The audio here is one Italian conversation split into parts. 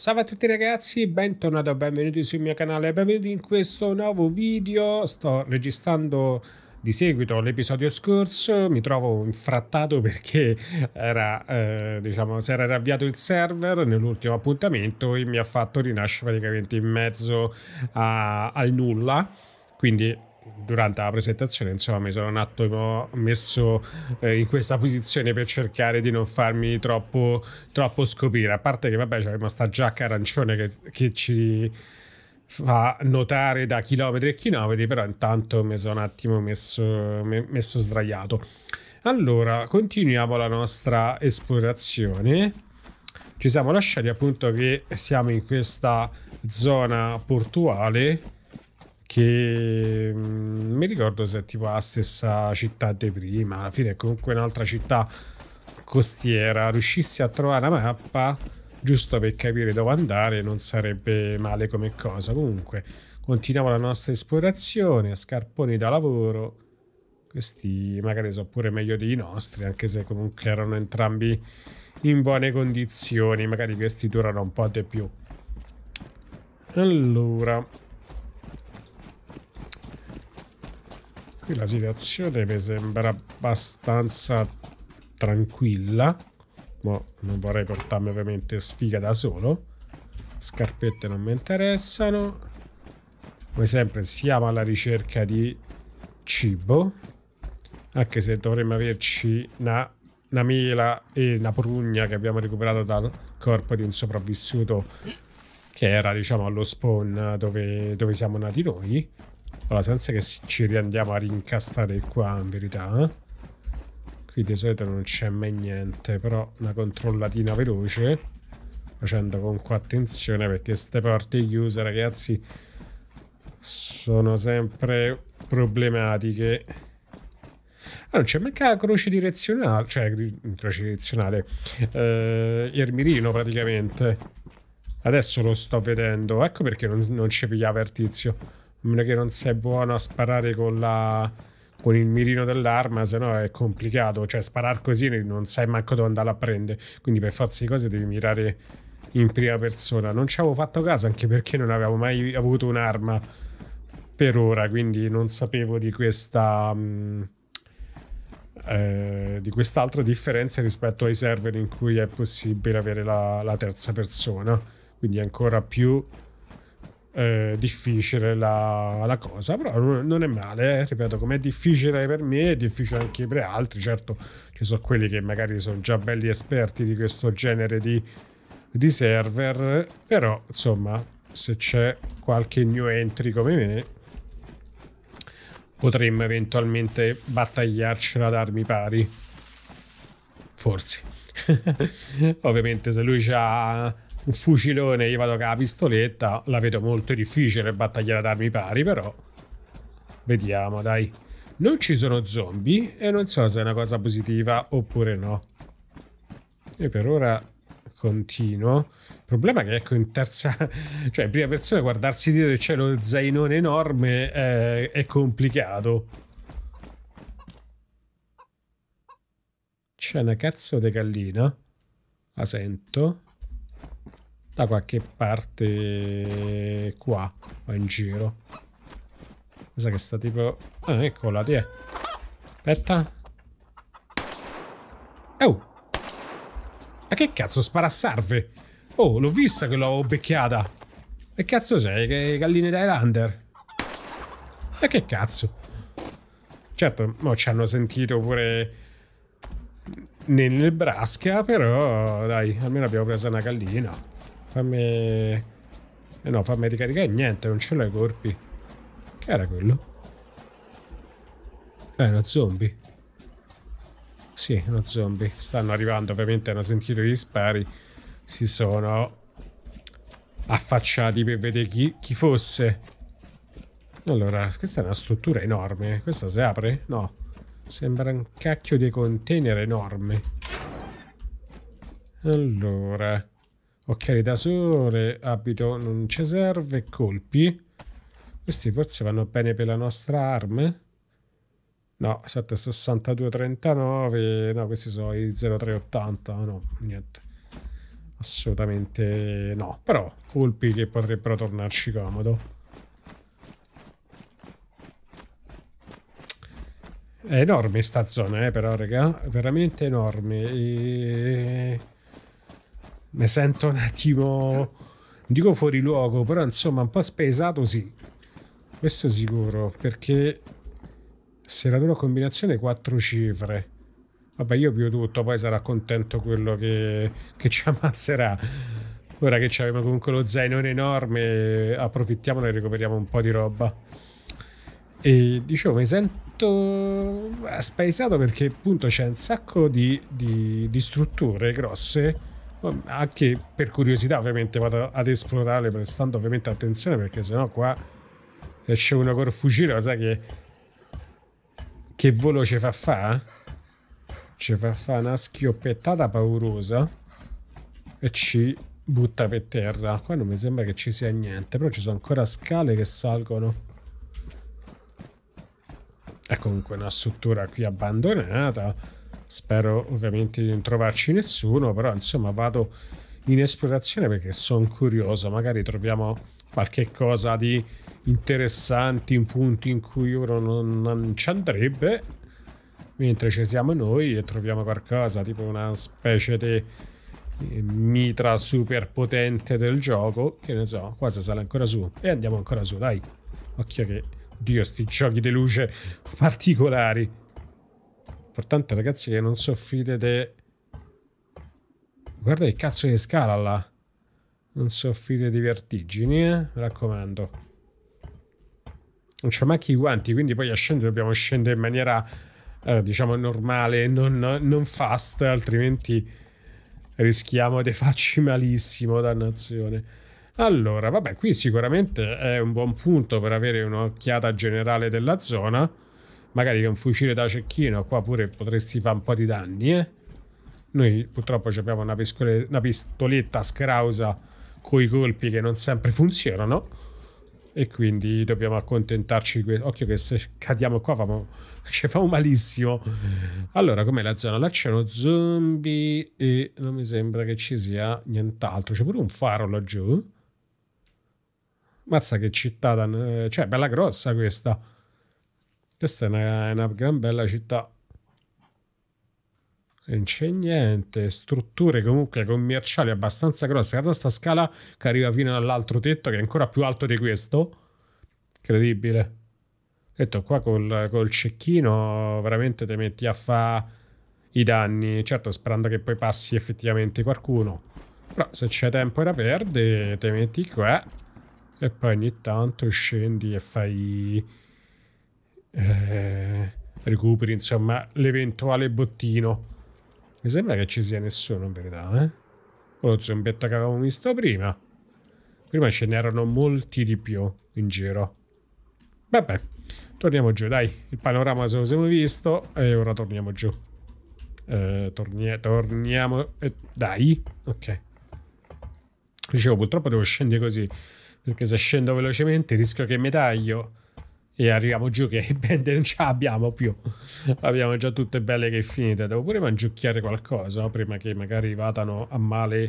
Salve a tutti ragazzi, bentornati o benvenuti sul mio canale, benvenuti in questo nuovo video, sto registrando di seguito l'episodio scorso, mi trovo infrattato perché era, eh, diciamo, si era riavviato il server nell'ultimo appuntamento e mi ha fatto rinascere praticamente in mezzo a, al nulla, quindi durante la presentazione, insomma, mi sono un attimo messo eh, in questa posizione per cercare di non farmi troppo, troppo scoprire. A parte che, vabbè, c'è questa giacca arancione che, che ci fa notare da chilometri e chilometri, però intanto mi sono un attimo messo, messo sdraiato. Allora, continuiamo la nostra esplorazione. Ci siamo lasciati appunto che siamo in questa zona portuale che mh, mm, mi ricordo se è tipo la stessa città di prima, alla fine è comunque un'altra città costiera, riuscissi a trovare la mappa giusto per capire dove andare non sarebbe male come cosa. Comunque continuiamo la nostra esplorazione, scarponi da lavoro, questi magari sono pure meglio dei nostri, anche se comunque erano entrambi in buone condizioni, magari questi durano un po' di più. Allora, qui la situazione mi sembra abbastanza tranquilla. Ma non vorrei portarmi ovviamente sfiga da solo. Scarpette non mi interessano. Come sempre siamo alla ricerca di cibo. Anche se dovremmo averci una, una mela e una prugna che abbiamo recuperato dal corpo di un sopravvissuto che era diciamo allo spawn dove, dove siamo nati noi allora, senza che ci riandiamo a rincastare qua, in verità. Eh? Qui di solito non c'è mai niente, però una controllatina veloce. Facendo con qua attenzione, perché queste porte chiuse, ragazzi, sono sempre problematiche. Ah, non c'è manca la croce direzionale, cioè croce direzionale, eh, il mirino praticamente. Adesso lo sto vedendo, ecco perché non, non ci pigliava il tizio a meno che non sei buono a sparare con, la, con il mirino dell'arma, se no è complicato. Cioè, sparare così non sai manco dove andare a prendere. Quindi, per forza di cose, devi mirare in prima persona. Non ci avevo fatto caso, anche perché non avevo mai avuto un'arma per ora. Quindi, non sapevo di questa. Mh, mm, eh, di quest'altra differenza rispetto ai server in cui è possibile avere la, la terza persona quindi ancora più eh, difficile la, la, cosa, però non è male, eh. ripeto, come è difficile per me è difficile anche per altri, certo ci sono quelli che magari sono già belli esperti di questo genere di, di server, però insomma se c'è qualche new entry come me potremmo eventualmente battagliarcela ad armi pari, forse. Ovviamente se lui ha un fucilone, io vado con la pistoletta, la vedo molto difficile battagliare ad armi pari, però vediamo, dai. Non ci sono zombie e non so se è una cosa positiva oppure no. E per ora continuo. Il problema è che ecco in terza, cioè in prima persona guardarsi dietro e c'è lo zainone enorme è, eh, è complicato. C'è una cazzo di gallina. La sento da qualche parte qua, qua in giro. Mi sa che sta tipo... Ah, eccola, ti è. Aspetta. Oh! Ma che cazzo spara a sarve? Oh, l'ho vista che l'ho becchiata. Che cazzo sei? Che galline da Highlander? E che cazzo? Certo, mo ci hanno sentito pure nel Nebraska, però dai, almeno abbiamo preso una gallina. Fammi... Eh no, fammi ricaricare. Eh, niente, non ce l'hai colpi. Che era quello? Eh, uno zombie. Sì, uno zombie. Stanno arrivando, ovviamente hanno sentito gli spari. Si sono affacciati per vedere chi, chi fosse. Allora, questa è una struttura enorme. Questa si apre? No. Sembra un cacchio di container enorme. Allora... Occhiali da sole, abito non ci serve, colpi. Questi forse vanno bene per la nostra arme. No, 7,62,39. No, questi sono i 0,380. No, niente. Assolutamente no. Però colpi che potrebbero tornarci comodo. È enorme sta zona, eh, però, raga. Veramente enorme. E mi sento un attimo, dico fuori luogo, però insomma un po' spesato sì, questo sicuro, perché se la loro combinazione quattro cifre, vabbè io più tutto, poi sarà contento quello che, che ci ammazzerà. Ora che abbiamo comunque lo zaino enorme, approfittiamone e recuperiamo un po' di roba. E dicevo, mi sento eh, spaesato perché appunto c'è un sacco di, di, di strutture grosse anche per curiosità ovviamente vado ad esplorare prestando ovviamente attenzione perché sennò qua se c'è una corfucina sai che che volo ci fa fa ci fa fa una schioppettata paurosa e ci butta per terra qua non mi sembra che ci sia niente però ci sono ancora scale che salgono è comunque una struttura qui abbandonata Spero ovviamente di non trovarci nessuno, però insomma vado in esplorazione perché sono curioso, magari troviamo qualche cosa di interessante in punti in cui uno non, non ci andrebbe, mentre ci siamo noi e troviamo qualcosa tipo una specie di eh, mitra super potente del gioco, che ne so, quasi sale ancora su e andiamo ancora su, dai. Occhio che Dio, sti giochi di luce particolari importante ragazzi, che non soffrite de... Guarda che cazzo di scala là. Non soffrite di vertigini, eh? Mi raccomando. Non c'è manchi i guanti, quindi poi a scendere dobbiamo scendere in maniera, eh, diciamo, normale, non, non fast, altrimenti rischiamo di farci malissimo, dannazione. Allora, vabbè, qui sicuramente è un buon punto per avere un'occhiata generale della zona magari con un fucile da cecchino qua pure potresti fare un po' di danni, eh? Noi purtroppo abbiamo una, piscole, una pistoletta scrausa con i colpi che non sempre funzionano e quindi dobbiamo accontentarci di Occhio che se cadiamo qua famo, ci fa malissimo. Allora, com'è la zona? Là c'è uno zombie e non mi sembra che ci sia nient'altro. C'è pure un faro laggiù. Mazza che città, da... cioè bella grossa questa. Questa è una, una gran bella città. Non c'è niente, strutture comunque commerciali abbastanza grosse. Guarda questa scala che arriva fino all'altro tetto che è ancora più alto di questo. Incredibile. Detto qua col, col cecchino veramente ti metti a fare i danni. Certo sperando che poi passi effettivamente qualcuno. Però se c'è tempo da perdere ti metti qua e poi ogni tanto scendi e fai eh, recuperi, insomma, l'eventuale bottino. Mi sembra che ci sia nessuno in verità, eh? Quello zombietto che avevamo visto prima. Prima ce n'erano molti di più in giro. Vabbè, torniamo giù, dai. Il panorama se lo siamo visto e ora torniamo giù. Eh, torni torniamo... Eh, dai, ok. Dicevo, purtroppo devo scendere così, perché se scendo velocemente rischio che mi taglio e arriviamo giù che bende non ce l'abbiamo più abbiamo già tutte belle che è finita devo pure mangiucchiare qualcosa oh, prima che magari vadano a male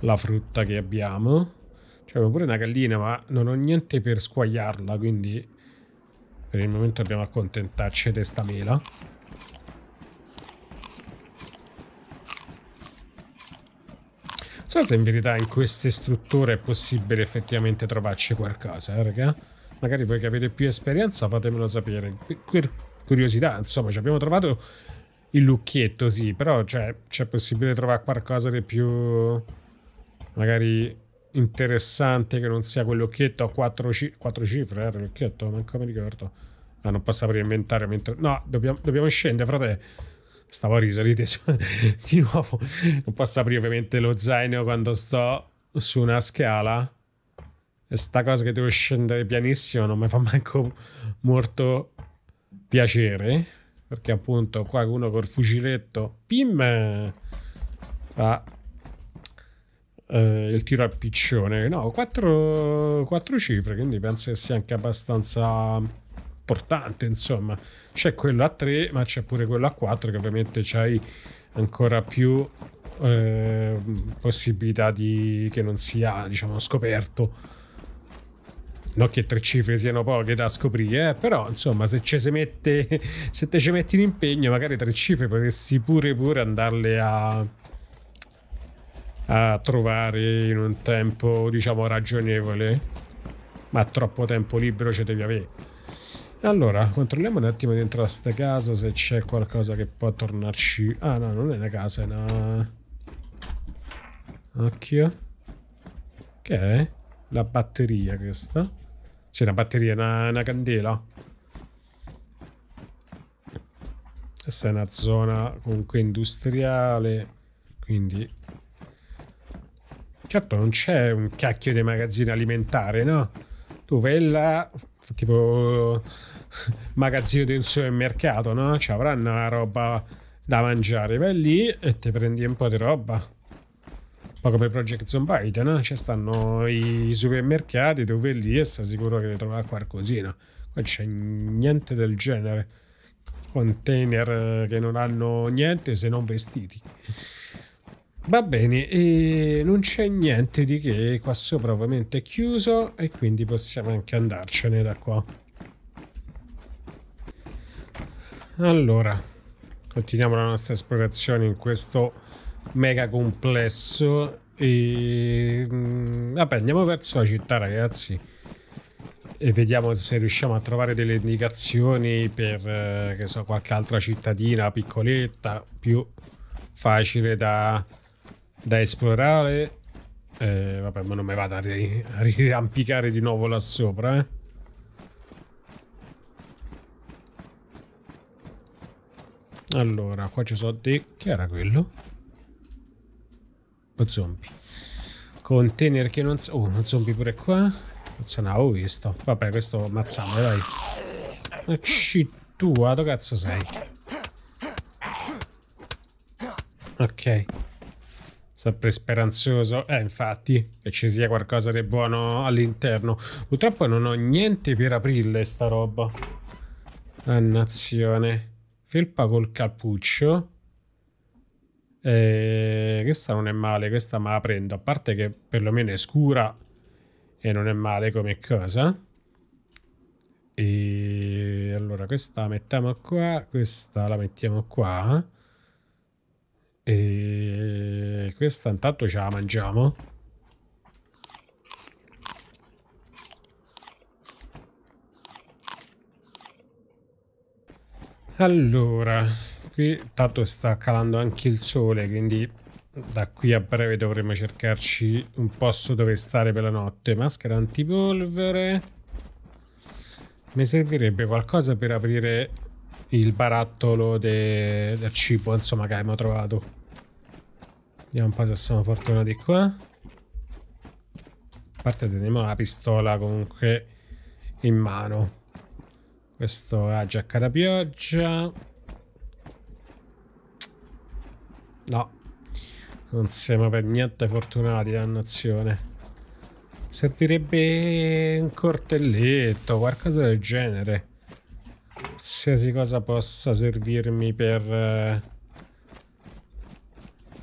la frutta che abbiamo cioè pure una gallina ma non ho niente per squagliarla quindi per il momento dobbiamo accontentarci di sta mela Non so se in verità in queste strutture è possibile effettivamente trovarci qualcosa, eh, raga magari voi che avete più esperienza fatemelo sapere. curiosità, insomma, ci abbiamo trovato il lucchietto sì, però cioè, c'è possibile trovare qualcosa di più magari interessante che non sia quell'occhietto lucchetto a quattro, ci- quattro cifre, era eh, il manco mi ricordo. Ah, non passa per inventare mentre... No, dobbiamo, dobbiamo scendere, frate stavo a risalire di nuovo. Non posso aprire ovviamente lo zaino quando sto su una scala. E sta cosa che devo scendere pianissimo non mi fa manco molto piacere. Perché appunto qua uno col fuciletto, pim, fa eh, il tiro al piccione. No, quattro, quattro cifre, quindi penso che sia anche abbastanza importante, insomma. C'è quello a tre, ma c'è pure quello a quattro, che ovviamente c'hai ancora più eh, possibilità di, che non sia diciamo scoperto non che tre cifre siano poche da scoprire, eh? però insomma se, si mette, se te ci metti in impegno magari tre cifre potresti pure pure andarle a, a trovare in un tempo diciamo ragionevole, ma troppo tempo libero ce devi avere. Allora, controlliamo un attimo dentro a sta casa se c'è qualcosa che può tornarci... Ah no, non è una casa, è una... Occhio. Che è? La batteria questa. C'è una batteria, una, una candela. Questa è una zona comunque industriale, quindi... Certo, non c'è un cacchio di magazzino alimentare, no? Tu vai là, tipo magazzino di un supermercato, no? Ci avranno una roba da mangiare, vai lì e ti prendi un po' di roba poi come Project Zombie, no? ci stanno i supermercati dove lì sta sicuro che ne troverà qualcosina. Qua c'è niente del genere. Container eh, che non hanno niente se non vestiti. Va bene, e non c'è niente di che, qua sopra ovviamente è chiuso e quindi possiamo anche andarcene da qua. Allora, continuiamo la nostra esplorazione in questo mega complesso. E mm, vabbè, andiamo verso la città, ragazzi. E vediamo se riusciamo a trovare delle indicazioni per eh, che so, qualche altra cittadina piccoletta più facile da, da esplorare. e eh, vabbè, ma non mi vado a, ri a rirampicare di nuovo là sopra. Eh. Allora, qua ci sono dei... Chi era quello? O zombie. Container che non... Oh, uno zombie pure qua. Non ce l'avevo visto. Vabbè, questo ammazzamolo, dai. Acci tua, ah, dove cazzo sei? Ok. Sempre speranzoso. Eh, infatti, che ci sia qualcosa di buono all'interno. Purtroppo non ho niente per aprirle sta roba. Annazione. Felpa col cappuccio. Eh, questa non è male, questa me la prendo. A parte che perlomeno è scura e non è male come cosa. E allora questa la mettiamo qua, questa la mettiamo qua. E questa intanto ce la mangiamo. Allora, qui tanto sta calando anche il sole, quindi da qui a breve dovremo cercarci un posto dove stare per la notte. Maschera antipolvere. Mi servirebbe qualcosa per aprire il barattolo de... del cibo, insomma, che abbiamo trovato. Vediamo un po' se sono fortunati qua. A parte teniamo la pistola comunque in mano. Questo è la giacca da pioggia. No, non siamo per niente fortunati, dannazione. Eh, Servirebbe un cortelletto, qualcosa del genere. Qualsiasi cosa possa servirmi per... Eh,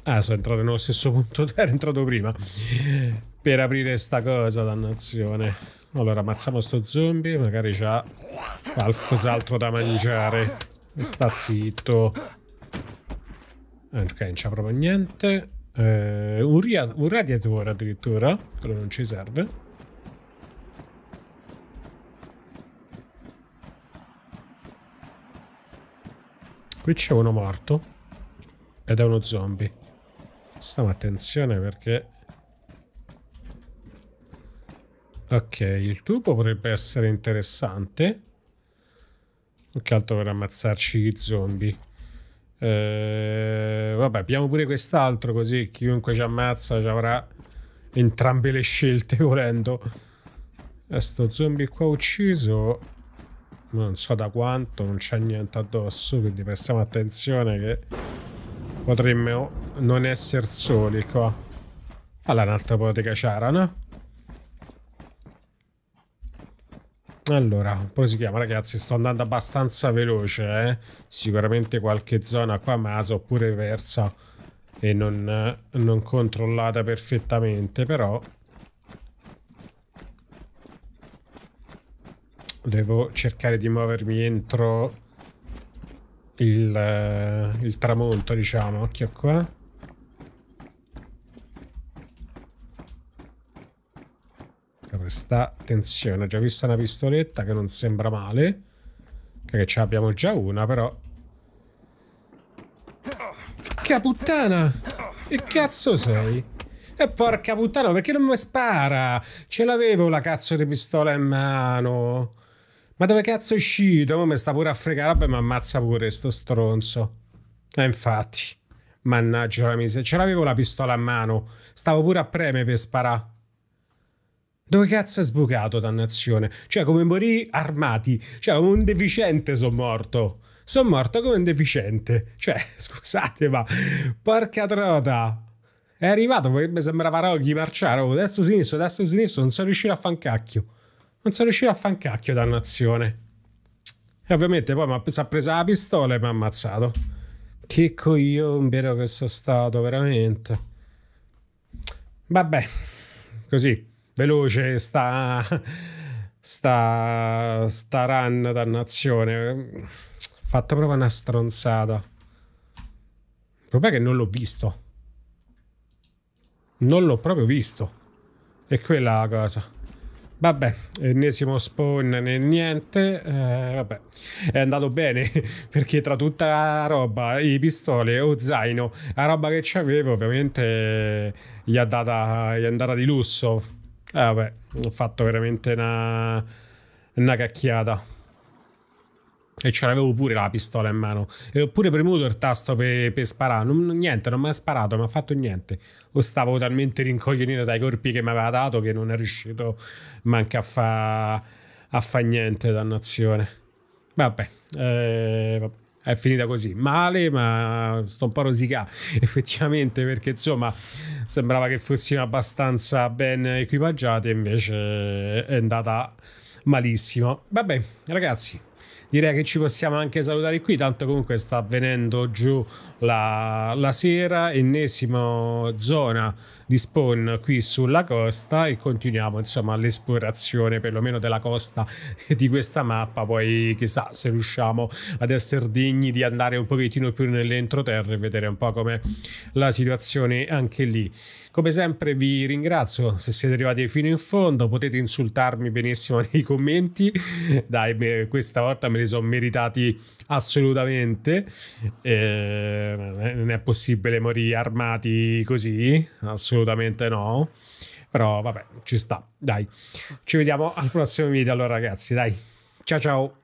ah, sono entrato nello stesso punto dove ero entrato prima. Per aprire sta cosa, dannazione. Allora, ammazziamo sto zombie, magari c'ha qualcos'altro da mangiare. Sta zitto. Eh, ok non c'è proprio niente eh, un, un radiatore addirittura quello non ci serve Qui c'è uno morto ed è uno zombie. Stiamo attenzione perché... Ok, il tubo potrebbe essere interessante. Anche altro per ammazzarci gli zombie. Eh, vabbè, abbiamo pure quest'altro così chiunque ci ammazza ci avrà entrambe le scelte volendo. Questo eh, zombie qua ucciso, non so da quanto, non c'è niente addosso, quindi prestiamo attenzione che potremmo non essere soli qua. Allora un'altra po' di caciara, no? Allora, come si chiama ragazzi, sto andando abbastanza veloce, eh? sicuramente qualche zona qua masa oppure versa e non, non controllata perfettamente, però devo cercare di muovermi entro il, eh, il tramonto, diciamo, occhio qua. questa tensione. Ho già visto una pistoletta che non sembra male. Che ce l'abbiamo già una, però. Che puttana! Che cazzo sei? E porca puttana, perché non mi spara? Ce l'avevo la cazzo di pistola in mano. Ma dove cazzo è uscito? Mo mi sta pure a fregare, vabbè, mi ammazza pure sto stronzo. E infatti. Mannaggia la miseria, ce l'avevo la pistola in mano. Stavo pure a preme per sparare. Dove cazzo è sbucato, dannazione? Cioè, come morì armati. Cioè, come un deficiente sono morto. Sono morto come un deficiente. Cioè, scusate, ma... Porca trota! È arrivato, poi mi sembrava Rocky marciare, oh, destro sinistro, destro sinistro, non sono riuscito a cacchio. Non sono riuscito a cacchio, dannazione. E ovviamente poi mi ha preso la pistola e mi ha ammazzato. Che cogliombero che sono stato, veramente. Vabbè, così veloce sta, sta, sta run dannazione. Fatto proprio una stronzata. Il problema è che non l'ho visto. Non l'ho proprio visto. è quella la cosa. Vabbè, ennesimo spawn né niente, eh, vabbè, è andato bene perché tra tutta la roba, i pistole, o zaino, la roba che c'avevo ovviamente gli è andata, gli è andata di lusso Ah, beh, ho fatto veramente una, una cacchiata. E ce l'avevo pure la pistola in mano. E ho pure premuto il tasto per, per sparare. Non, niente, non mi ha sparato, non mi ha fatto niente. O stavo talmente rincoglionito dai colpi che mi aveva dato che non è riuscito manca a fare a fa niente, dannazione. Vabbè, eh, vabbè è finita così male, ma sto un po' rosicà effettivamente perché insomma sembrava che fossimo abbastanza ben equipaggiati, invece è andata malissimo. Vabbè, ragazzi direi che ci possiamo anche salutare qui, tanto comunque sta venendo giù la, la sera, ennesima zona di spawn qui sulla costa e continuiamo insomma l'esplorazione perlomeno della costa di questa mappa, poi chissà se riusciamo ad essere degni di andare un pochettino più nell'entroterra e vedere un po' come la situazione anche lì. Come sempre vi ringrazio se siete arrivati fino in fondo, potete insultarmi benissimo nei commenti, dai questa volta me li sono meritati assolutamente. Eh, non è possibile morire armati così, assolutamente no. Però vabbè, ci sta, dai. Ci vediamo al prossimo video allora ragazzi, dai. Ciao ciao.